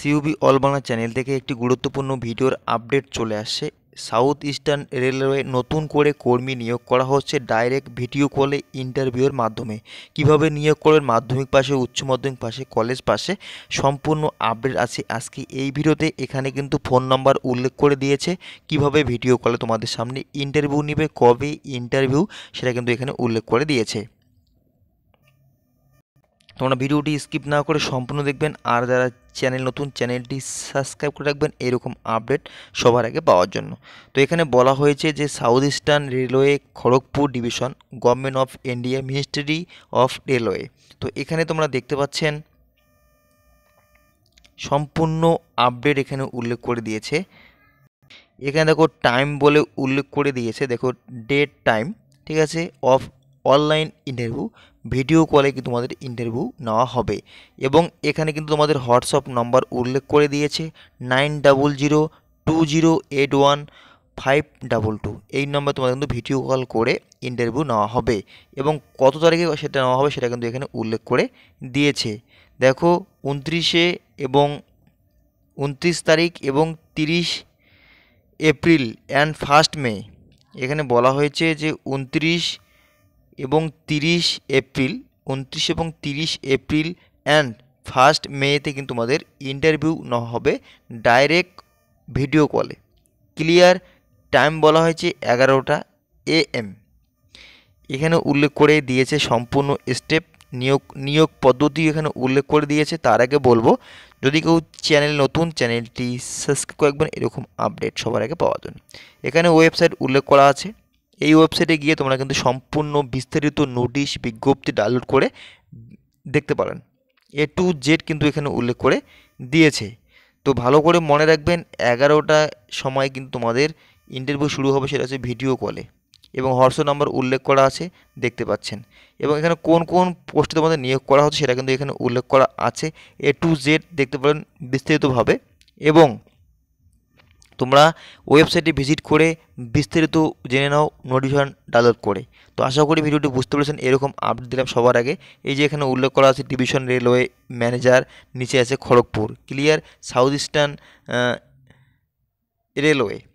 সিউবি all Bangla channel থেকে একটি গুরুত্বপূর্ণ ভিডিওর আপডেট চলে আসছে সাউথ ইস্টার্ন রেলওয়ে নতুন করে কর্মী নিয়োগ করা হচ্ছে ডাইরেক্ট ভিডিও কলে ইন্টারভিউয়ের মাধ্যমে কিভাবে নিয়োগ করবেন মাধ্যমিক পাশে উচ্চ মাধ্যমিক পাশে কলেজ পাশে সম্পূর্ণ আপডেট আছে আজকে এই ভিডিওতে এখানে কিন্তু ফোন নাম্বার উল্লেখ করে দিয়েছে কিভাবে ভিডিও কলে তোমাদের সামনে ইন্টারভিউ নেবে কবে ইন্টারভিউ সেটা কিন্তু এখানে উল্লেখ করে দিয়েছে তোমরা ভিডিওটি স্কিপ না করে সম্পূর্ণ দেখবেন আর যারা চ্যানেল নতুন চ্যানেলটি সাবস্ক্রাইব করে রাখবেন এরকম আপডেট সবার আগে পাওয়ার জন্য তো এখানে বলা হয়েছে যে south eastern railway Kharagpur division government of India ministry of railway তো এখানে তোমরা দেখতে পাচ্ছেন সম্পূর্ণ আপডেট এখানে উল্লেখ করে দিয়েছে এখানে দেখো টাইম বলে উল্লেখ করে দিয়েছে দেখো ডেট টাইম ঠিক আছে অফ অনলাইন ইন্টারভিউ ভিডিও কলে কিন্তু তোমাদের ইন্টারভিউ নেওয়া হবে এবং এখানে কিন্তু তোমাদের হোয়াটসঅ্যাপ নাম্বার উল্লেখ করে দিয়েছে nine double zero two zero eight one five double two এই নম্বরে তোমাদের কিন্তু ভিডিও কল করে ইন্টারভিউ নেওয়া হবে এবং কত তারিখে সেটা নেওয়া হবে সেটা কিন্তু এখানে উল্লেখ করে দিয়েছে দেখো উনত্রিশে এবং উনত্রিশ তারিখ এবং তিরিশ এপ্রিল অ্যান্ড ফার্স্ট মে এখানে বলা হয়েছে যে উনত্রিশ এবং তিরিশ এপ্রিল উনত্রিশ এবং তিরিশ এপ্রিল অ্যান্ড ফার্স্ট মেতে কিন্তু তোমাদের ইন্টারভিউ না হবে ডাইরেক্ট ভিডিও কলে ক্লিয়ার টাইম বলা হয়েছে এগারোটা এ এম এখানে উল্লেখ করে দিয়েছে সম্পূর্ণ স্টেপ নিয়োগ নিয়োগ পদ্ধতি এখানে উল্লেখ করে দিয়েছে তার আগে বলবো যদি কেউ চ্যানেল নতুন চ্যানেলটি সাবস্ক্রাইব করবেন এরকম আপডেট সবার আগে পাওয়া জন্য এখানে ওয়েবসাইট উল্লেখ করা আছে এই ওয়েবসাইটে গিয়ে তোমরা কিন্তু সম্পূর্ণ বিস্তারিত নোটিশ বিজ্ঞপ্তি ডাউনলোড করে দেখতে পারেন এ টু জেড কিন্তু এখানে উল্লেখ করে দিয়েছে তো ভালো করে মনে রাখবেন এগারোটা সময় কিন্তু তোমাদের ইন্টারভিউ শুরু হবে সেটা হচ্ছে ভিডিও কলে এবং হোয়াটসঅ্যাপ নাম্বার উল্লেখ করা আছে দেখতে পাচ্ছেন এবং এখানে কোন কোন পোস্টে তোমাদের নিয়োগ করা হচ্ছে সেটা কিন্তু এখানে উল্লেখ করা আছে এ টু জেড দেখতে পারেন বিস্তারিতভাবে এবং তোমরা ওয়েবসাইটে ভিজিট করে বিস্তারিত জেনে নাও নোটিফিকেশন ডাউনলোড করে তো আশা করি ভিডিওটি বুঝতে পেরেছেন এরকম আপডেট দিলাম সবার আগে এই যে এখানে উল্লেখ করা আছে ডিভিশন রেলওয়ে ম্যানেজার নিচে আছে Kharagpur clear south eastern railway